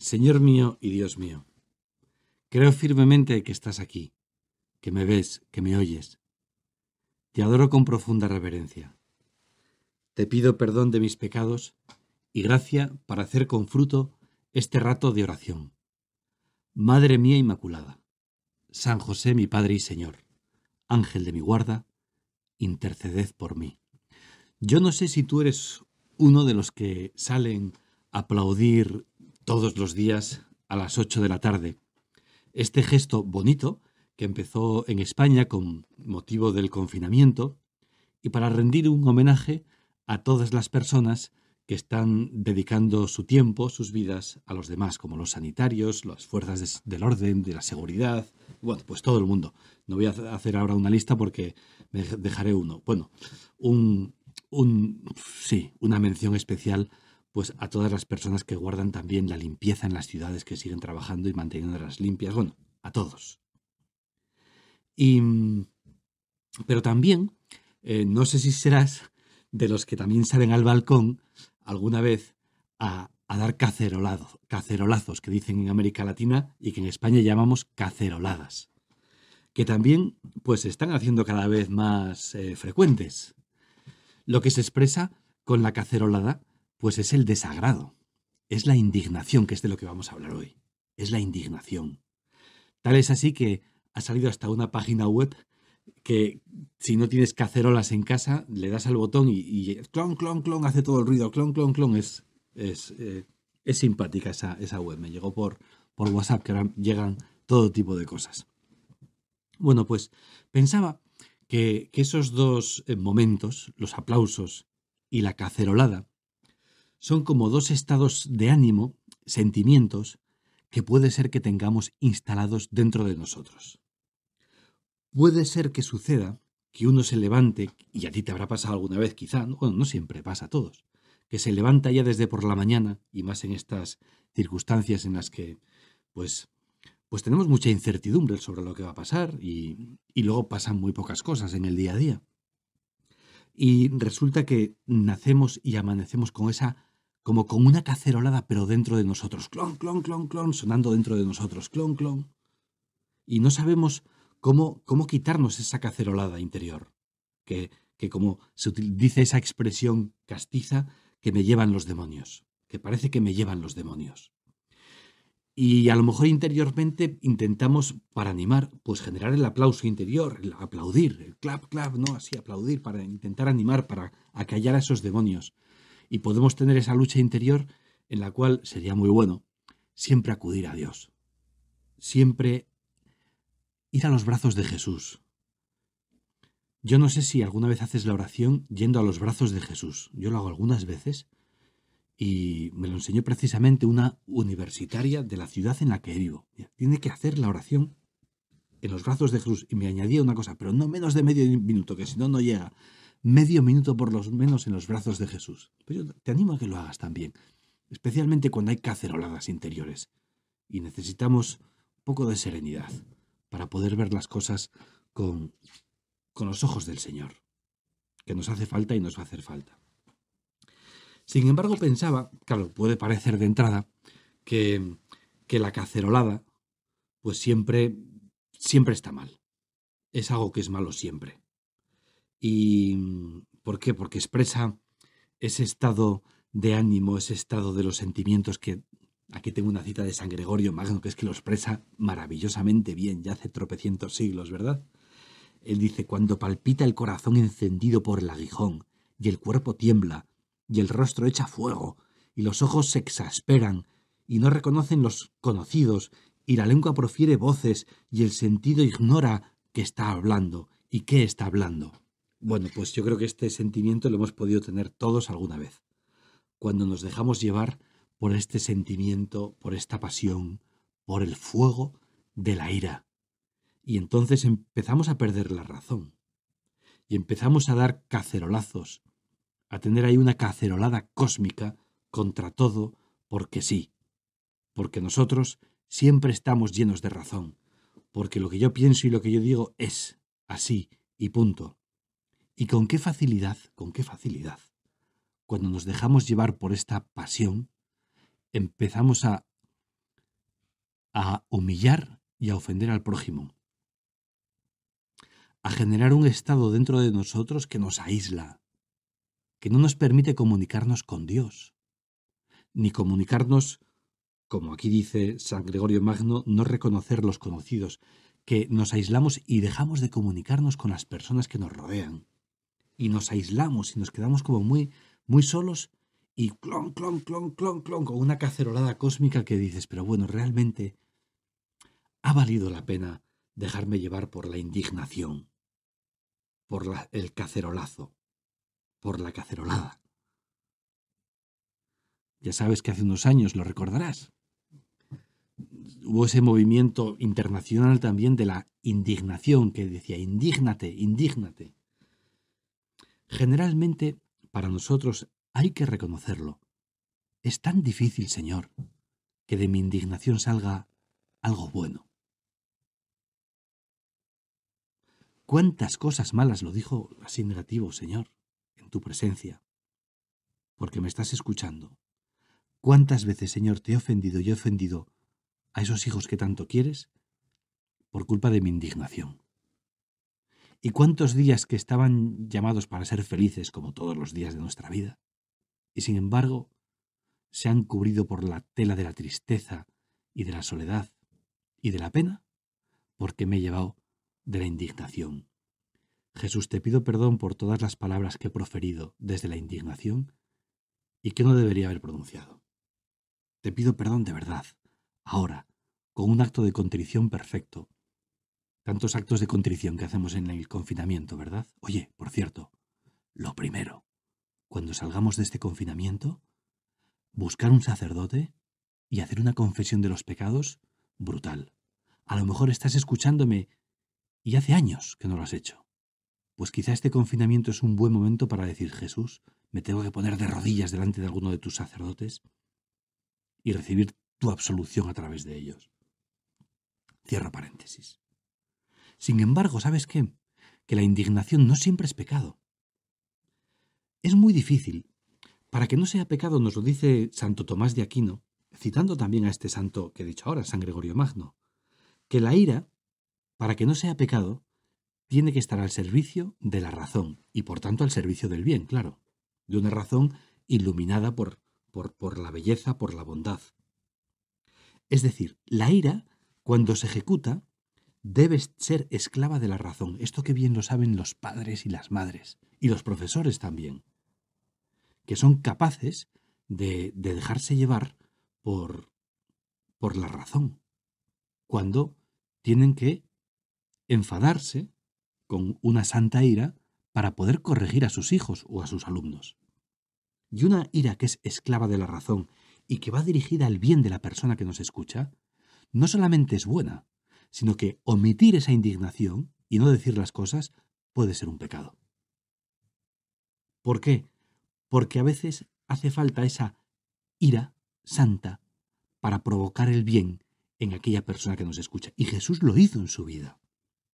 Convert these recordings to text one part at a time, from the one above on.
Señor mío y Dios mío, creo firmemente que estás aquí, que me ves, que me oyes. Te adoro con profunda reverencia. Te pido perdón de mis pecados y gracia para hacer con fruto este rato de oración. Madre mía Inmaculada, San José mi Padre y Señor, Ángel de mi guarda, interceded por mí. Yo no sé si tú eres uno de los que salen a aplaudir todos los días a las 8 de la tarde. Este gesto bonito, que empezó en España con motivo del confinamiento, y para rendir un homenaje a todas las personas que están dedicando su tiempo, sus vidas a los demás, como los sanitarios, las fuerzas del orden, de la seguridad, bueno, pues todo el mundo. No voy a hacer ahora una lista porque me dejaré uno. Bueno, un, un sí, una mención especial pues a todas las personas que guardan también la limpieza en las ciudades que siguen trabajando y manteniendo las limpias, bueno, a todos. pero también, eh, no sé si serás de los que también salen al balcón alguna vez a, dar cacerolazos, que dicen en América Latina y que en España llamamos caceroladas, que también pues se están haciendo cada vez más eh, frecuentes, lo que se expresa con la cacerolada pues es el desagrado, es la indignación, que es de lo que vamos a hablar hoy, es la indignación. Tal es así que ha salido hasta una página web que si no tienes cacerolas en casa, le das al botón y, clon, clon, clon, hace todo el ruido, clon, clon, clon, es, es, eh, es simpática esa, esa web. Me llegó por, por WhatsApp, que llegan todo tipo de cosas. Bueno, pues pensaba que esos dos eh, momentos, los aplausos y la cacerolada, son como dos estados de ánimo, sentimientos, que puede ser que tengamos instalados dentro de nosotros. Puede ser que suceda que uno se levante, y a ti te habrá pasado alguna vez quizá, bueno, no siempre pasa a todos, que se levanta ya desde por la mañana, y más en estas circunstancias en las que, pues, pues tenemos mucha incertidumbre sobre lo que va a pasar y, y luego pasan muy pocas cosas en el día a día. Y resulta que nacemos y amanecemos con esa como con una cacerolada, pero dentro de nosotros. Clon, clon, clon, clon, sonando dentro de nosotros. Clon, clon. Y no sabemos cómo, cómo quitarnos esa cacerolada interior, que, como se dice esa expresión castiza, que me llevan los demonios, que parece que me llevan los demonios. Y a lo mejor interiormente intentamos, para animar, pues generar el aplauso interior, el aplaudir, el clap, clap, ¿no? Así aplaudir, para intentar animar, para acallar a esos demonios y podemos tener esa lucha interior en la cual sería muy bueno siempre acudir a Dios, siempre ir a los brazos de Jesús. Yo no sé si alguna vez haces la oración yendo a los brazos de Jesús. Yo lo hago algunas veces y me lo enseñó precisamente una universitaria de la ciudad en la que vivo. Tiene que hacer la oración en los brazos de Jesús y me añadía una cosa, pero no menos de medio minuto, que si no, no llega medio minuto por lo menos en los brazos de Jesús. Pero pues yo te animo a que lo hagas también, especialmente cuando hay caceroladas interiores. Y necesitamos un poco de serenidad para poder ver las cosas con, con los ojos del Señor, que nos hace falta y nos va a hacer falta. Sin embargo, pensaba, claro, puede parecer de entrada, que, que la cacerolada, pues siempre, siempre está mal. Es algo que es malo siempre. ¿Y mm, por qué? Porque expresa ese estado de ánimo, ese estado de los sentimientos que aquí tengo una cita de San Gregorio Magno que es que lo expresa maravillosamente bien, ya hace tropecientos siglos, ¿verdad? Él dice, cuando palpita el corazón encendido por el aguijón, y el cuerpo tiembla, y el rostro echa fuego, y los ojos se exasperan, y no reconocen los conocidos, y la lengua profiere voces, y el sentido ignora que está hablando, y qué está hablando. Bueno, pues yo creo que este sentimiento lo hemos podido tener todos alguna vez. Cuando nos dejamos llevar por este sentimiento, por esta pasión, por el fuego de la ira. Y entonces empezamos a perder la razón. Y empezamos a dar cacerolazos, a tener ahí una cacerolada cósmica contra todo, porque sí. Porque nosotros siempre estamos llenos de razón. Porque lo que yo pienso y lo que yo digo es así y punto. Y con qué facilidad, con qué facilidad, cuando nos dejamos llevar por esta pasión, empezamos a, a humillar y a ofender al prójimo, a generar un estado dentro de nosotros que nos aísla, que no nos permite comunicarnos con Dios, ni comunicarnos, como aquí dice San Gregorio Magno, no reconocer los conocidos, que nos aislamos y dejamos de comunicarnos con las personas que nos rodean y nos aislamos y nos quedamos como muy, muy solos y clon, clon, clon, clon, clon, con una cacerolada cósmica que dices, pero bueno, realmente ha valido la pena dejarme llevar por la indignación, por el cacerolazo, por la cacerolada. Ya sabes que hace unos años, lo recordarás, hubo ese movimiento internacional también de la indignación que decía, indígnate, indígnate. Generalmente, para nosotros, hay que reconocerlo. Es tan difícil, Señor, que de mi indignación salga algo bueno. ¿Cuántas cosas malas lo dijo así negativo, Señor, en tu presencia? Porque me estás escuchando. ¿Cuántas veces, Señor, te he ofendido y he ofendido a esos hijos que tanto quieres por culpa de mi indignación? ¿Y cuántos días que estaban llamados para ser felices como todos los días de nuestra vida? Y sin embargo, se han cubrido por la tela de la tristeza y de la soledad y de la pena, porque me he llevado de la indignación. Jesús, te pido perdón por todas las palabras que he proferido desde la indignación y que no debería haber pronunciado. Te pido perdón de verdad, ahora, con un acto de contrición perfecto, Tantos actos de contrición que hacemos en el confinamiento, ¿verdad? Oye, por cierto, lo primero, cuando salgamos de este confinamiento, buscar un sacerdote y hacer una confesión de los pecados, brutal. A lo mejor estás escuchándome y hace años que no lo has hecho. Pues quizá este confinamiento es un buen momento para decir, Jesús, me tengo que poner de rodillas delante de alguno de tus sacerdotes y recibir tu absolución a través de ellos. Cierro paréntesis. Sin embargo, ¿sabes qué? Que la indignación no siempre es pecado. Es muy difícil. Para que no sea pecado, nos lo dice Santo Tomás de Aquino, citando también a este santo que he dicho ahora, San Gregorio Magno, que la ira, para que no sea pecado, tiene que estar al servicio de la razón y por tanto al servicio del bien, claro, de una razón iluminada por, por, por la belleza, por la bondad. Es decir, la ira, cuando se ejecuta, debes ser esclava de la razón. Esto que bien lo saben los padres y las madres, y los profesores también, que son capaces de, de dejarse llevar por, por la razón, cuando tienen que enfadarse con una santa ira para poder corregir a sus hijos o a sus alumnos. Y una ira que es esclava de la razón y que va dirigida al bien de la persona que nos escucha, no solamente es buena, sino que omitir esa indignación y no decir las cosas puede ser un pecado. ¿Por qué? Porque a veces hace falta esa ira santa para provocar el bien en aquella persona que nos escucha. Y Jesús lo hizo en su vida.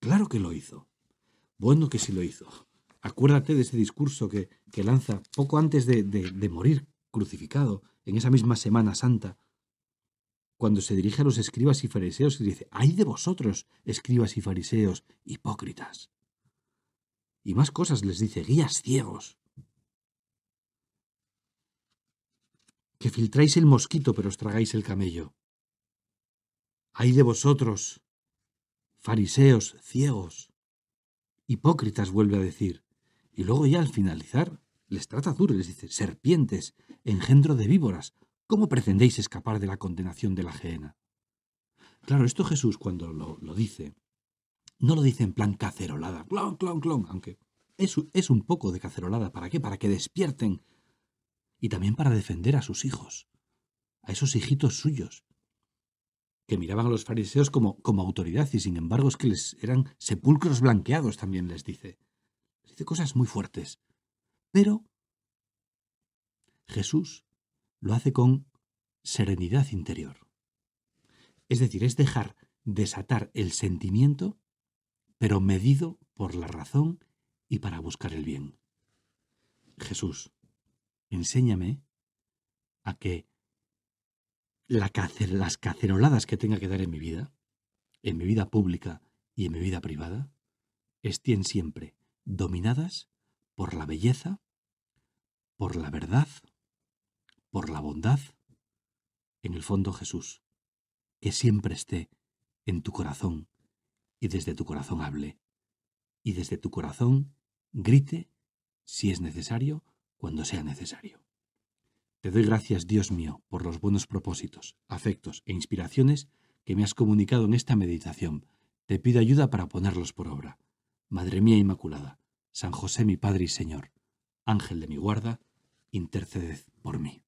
Claro que lo hizo. Bueno que sí lo hizo. Acuérdate de ese discurso que, lanza poco antes de morir crucificado, en esa misma Semana Santa, cuando se dirige a los escribas y fariseos y dice, ¡ay de vosotros, escribas y fariseos, hipócritas! Y más cosas les dice, guías ciegos. Que filtráis el mosquito pero os tragáis el camello. ¡Ay de vosotros, fariseos, ciegos! Hipócritas vuelve a decir. Y luego ya al finalizar les trata duro y les dice, serpientes, engendro de víboras, ¿Cómo pretendéis escapar de la condenación de la gehenna? Claro, esto Jesús cuando lo, dice, no lo dice en plan cacerolada, clon, clon, clon, aunque es, es un poco de cacerolada. ¿Para qué? Para que despierten. Y también para defender a sus hijos, a esos hijitos suyos, que miraban a los fariseos como, autoridad y sin embargo es que les eran sepulcros blanqueados, también les dice. dice cosas muy fuertes. Pero Jesús lo hace con serenidad interior. Es decir, es dejar desatar el sentimiento, pero medido por la razón y para buscar el bien. Jesús, enséñame a que las caceroladas que tenga que dar en mi vida, en mi vida pública y en mi vida privada, estén siempre dominadas por la belleza, por la verdad, por la bondad, en el fondo Jesús, que siempre esté en tu corazón y desde tu corazón hable, y desde tu corazón grite si es necesario, cuando sea necesario. Te doy gracias, Dios mío, por los buenos propósitos, afectos e inspiraciones que me has comunicado en esta meditación. Te pido ayuda para ponerlos por obra. Madre mía Inmaculada, San José mi Padre y Señor, Ángel de mi guarda, interceded por mí.